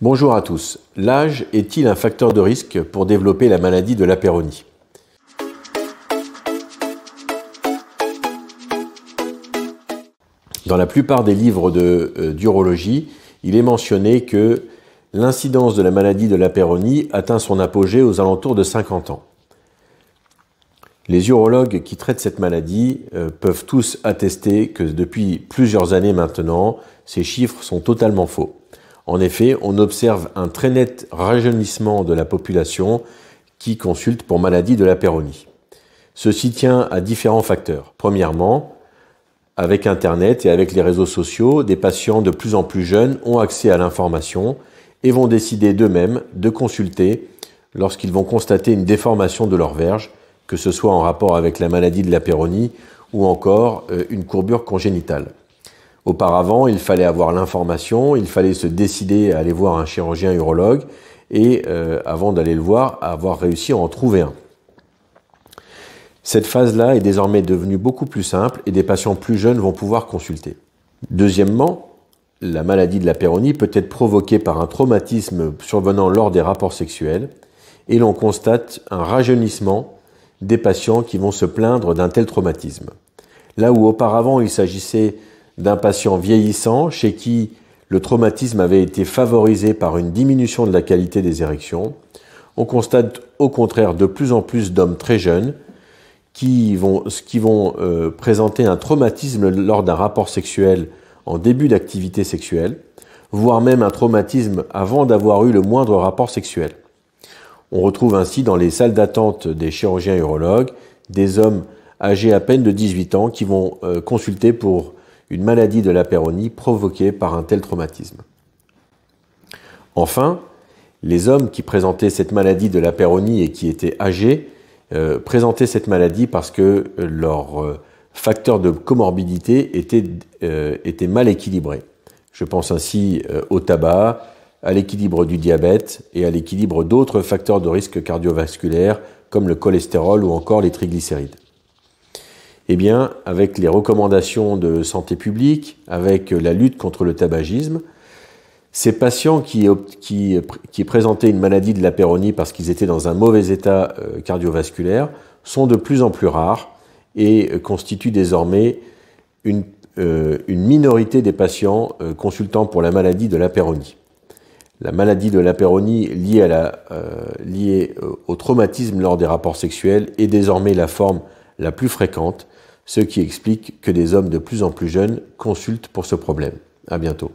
Bonjour à tous. L'âge est-il un facteur de risque pour développer la maladie de l'apéronie Dans la plupart des livres euh, d'urologie, de, il est mentionné que l'incidence de la maladie de l'apéronie atteint son apogée aux alentours de 50 ans. Les urologues qui traitent cette maladie euh, peuvent tous attester que depuis plusieurs années maintenant, ces chiffres sont totalement faux. En effet, on observe un très net rajeunissement de la population qui consulte pour maladie de la péronie. Ceci tient à différents facteurs. Premièrement, avec Internet et avec les réseaux sociaux, des patients de plus en plus jeunes ont accès à l'information et vont décider d'eux-mêmes de consulter lorsqu'ils vont constater une déformation de leur verge, que ce soit en rapport avec la maladie de la péronie ou encore euh, une courbure congénitale. Auparavant, il fallait avoir l'information, il fallait se décider à aller voir un chirurgien urologue et euh, avant d'aller le voir, avoir réussi à en trouver un. Cette phase-là est désormais devenue beaucoup plus simple et des patients plus jeunes vont pouvoir consulter. Deuxièmement, la maladie de la péronie peut être provoquée par un traumatisme survenant lors des rapports sexuels et l'on constate un rajeunissement des patients qui vont se plaindre d'un tel traumatisme. Là où auparavant il s'agissait d'un patient vieillissant chez qui le traumatisme avait été favorisé par une diminution de la qualité des érections, on constate au contraire de plus en plus d'hommes très jeunes qui vont, qui vont euh, présenter un traumatisme lors d'un rapport sexuel en début d'activité sexuelle, voire même un traumatisme avant d'avoir eu le moindre rapport sexuel. On retrouve ainsi dans les salles d'attente des chirurgiens urologues des hommes âgés à peine de 18 ans qui vont euh, consulter pour une maladie de la provoquée par un tel traumatisme. Enfin, les hommes qui présentaient cette maladie de la et qui étaient âgés euh, présentaient cette maladie parce que leur euh, facteurs de comorbidité étaient euh, était, mal équilibré. Je pense ainsi au tabac, à l'équilibre du diabète et à l'équilibre d'autres facteurs de risque cardiovasculaire comme le cholestérol ou encore les triglycérides eh bien, avec les recommandations de santé publique, avec euh, la lutte contre le tabagisme, ces patients qui, qui, euh, présentaient une maladie de la péronie parce qu'ils étaient dans un mauvais état euh, cardiovasculaire sont de plus en plus rares et constituent désormais une, minorité des patients consultants consultant pour la maladie de la La maladie de la liée au traumatisme lors des rapports sexuels est désormais la forme la plus fréquente, ce qui explique que des hommes de plus en plus jeunes consultent pour ce problème. À bientôt.